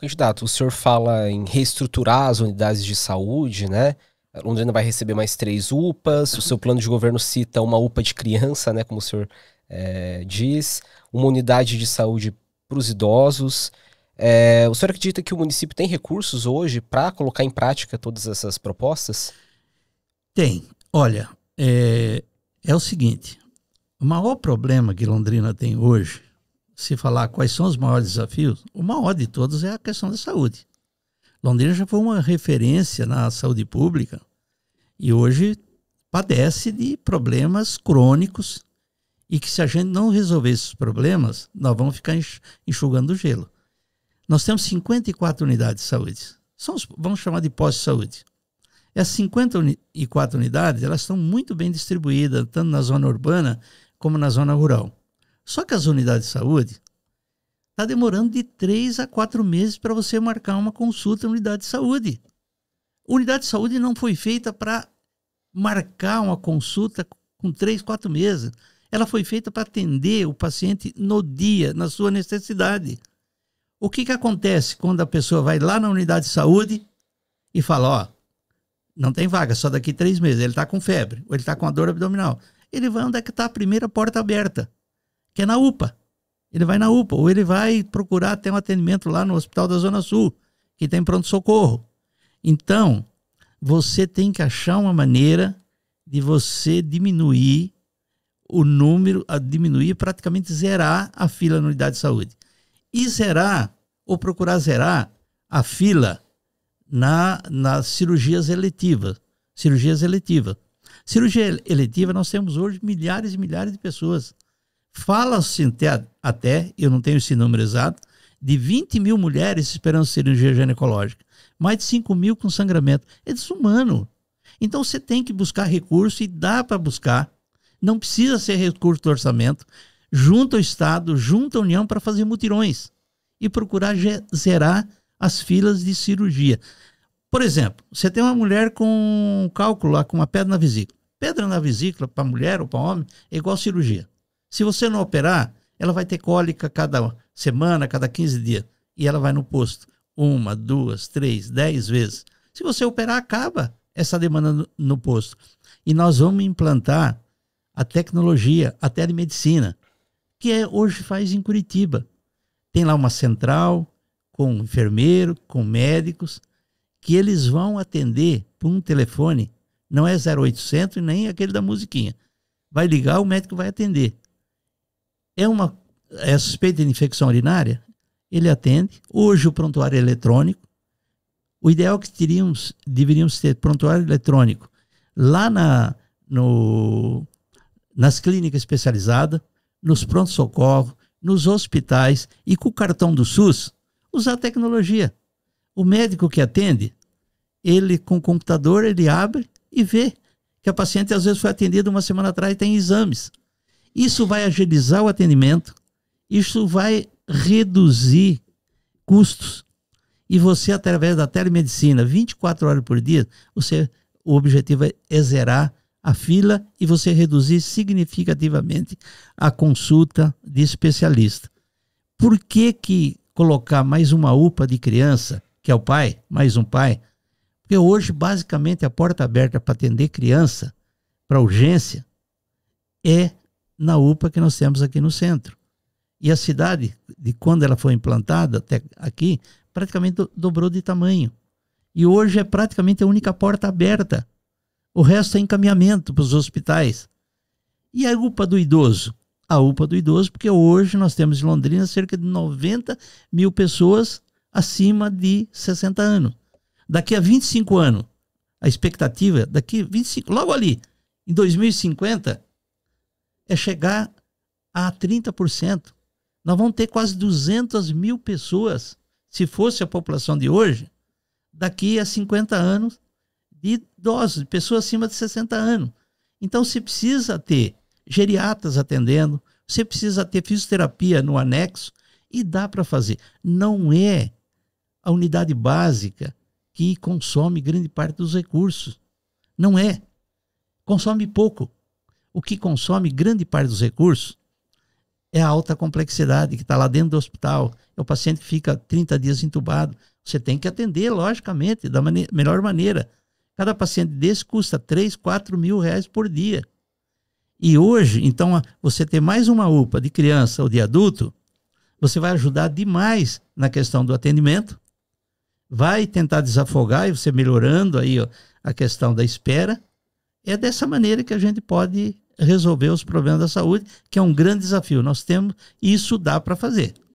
Candidato, o senhor fala em reestruturar as unidades de saúde, né? A Londrina vai receber mais três UPAs, o seu plano de governo cita uma UPA de criança, né, como o senhor é, diz, uma unidade de saúde para os idosos. É, o senhor acredita que o município tem recursos hoje para colocar em prática todas essas propostas? Tem. Olha, é, é o seguinte: o maior problema que Londrina tem hoje se falar quais são os maiores desafios, o maior de todos é a questão da saúde. Londrina já foi uma referência na saúde pública e hoje padece de problemas crônicos e que se a gente não resolver esses problemas, nós vamos ficar enxugando o gelo. Nós temos 54 unidades de saúde. São os, vamos chamar de pós-saúde. Essas 54 unidades, elas estão muito bem distribuídas, tanto na zona urbana como na zona rural. Só que as unidades de saúde está demorando de três a quatro meses para você marcar uma consulta na unidade de saúde. Unidade de saúde não foi feita para marcar uma consulta com três, quatro meses. Ela foi feita para atender o paciente no dia, na sua necessidade. O que, que acontece quando a pessoa vai lá na unidade de saúde e fala: Ó, não tem vaga, só daqui três meses. Ele está com febre, ou ele está com a dor abdominal. Ele vai onde é que está a primeira porta aberta que é na UPA. Ele vai na UPA, ou ele vai procurar ter um atendimento lá no Hospital da Zona Sul, que tem pronto-socorro. Então, você tem que achar uma maneira de você diminuir o número, a diminuir, praticamente zerar a fila na unidade de saúde. E zerar, ou procurar zerar, a fila na, nas cirurgias eletivas. Cirurgias eletivas. Cirurgia eletiva, nós temos hoje milhares e milhares de pessoas Fala-se até, até, eu não tenho esse número exato, de 20 mil mulheres esperando cirurgia ginecológica. Mais de 5 mil com sangramento. É desumano. Então você tem que buscar recurso e dá para buscar. Não precisa ser recurso do orçamento. Junta o Estado, junta a União para fazer mutirões e procurar zerar as filas de cirurgia. Por exemplo, você tem uma mulher com um cálculo lá, com uma pedra na vesícula. Pedra na vesícula para mulher ou para homem é igual cirurgia. Se você não operar, ela vai ter cólica cada semana, cada 15 dias. E ela vai no posto uma, duas, três, dez vezes. Se você operar, acaba essa demanda no, no posto. E nós vamos implantar a tecnologia, a telemedicina, que é, hoje faz em Curitiba. Tem lá uma central com enfermeiro, com médicos, que eles vão atender por um telefone, não é 0800 nem aquele da musiquinha. Vai ligar, o médico vai atender é uma é suspeita de infecção urinária, ele atende. Hoje o prontuário é eletrônico. O ideal é que teríamos, deveríamos ter prontuário eletrônico lá na, no, nas clínicas especializadas, nos pronto-socorro, nos hospitais e com o cartão do SUS, usar a tecnologia. O médico que atende, ele com o computador, ele abre e vê que a paciente às vezes foi atendida uma semana atrás e tem exames. Isso vai agilizar o atendimento, isso vai reduzir custos. E você, através da telemedicina, 24 horas por dia, você, o objetivo é zerar a fila e você reduzir significativamente a consulta de especialista. Por que, que colocar mais uma UPA de criança, que é o pai, mais um pai? Porque hoje, basicamente, a porta aberta para atender criança, para urgência, é na UPA que nós temos aqui no centro. E a cidade, de quando ela foi implantada até aqui, praticamente do, dobrou de tamanho. E hoje é praticamente a única porta aberta. O resto é encaminhamento para os hospitais. E a UPA do idoso? A UPA do idoso, porque hoje nós temos em Londrina cerca de 90 mil pessoas acima de 60 anos. Daqui a 25 anos, a expectativa, é daqui 25, logo ali, em 2050, é chegar a 30%. Nós vamos ter quase 200 mil pessoas, se fosse a população de hoje, daqui a 50 anos, de idosos, de pessoas acima de 60 anos. Então, você precisa ter geriatas atendendo, você precisa ter fisioterapia no anexo, e dá para fazer. Não é a unidade básica que consome grande parte dos recursos. Não é. Consome pouco o que consome grande parte dos recursos é a alta complexidade que está lá dentro do hospital. É o paciente que fica 30 dias entubado. Você tem que atender, logicamente, da maneira melhor maneira. Cada paciente desse custa 3, 4 mil reais por dia. E hoje, então, você ter mais uma UPA de criança ou de adulto, você vai ajudar demais na questão do atendimento, vai tentar desafogar e você melhorando aí ó, a questão da espera é dessa maneira que a gente pode resolver os problemas da saúde, que é um grande desafio. Nós temos, isso dá para fazer.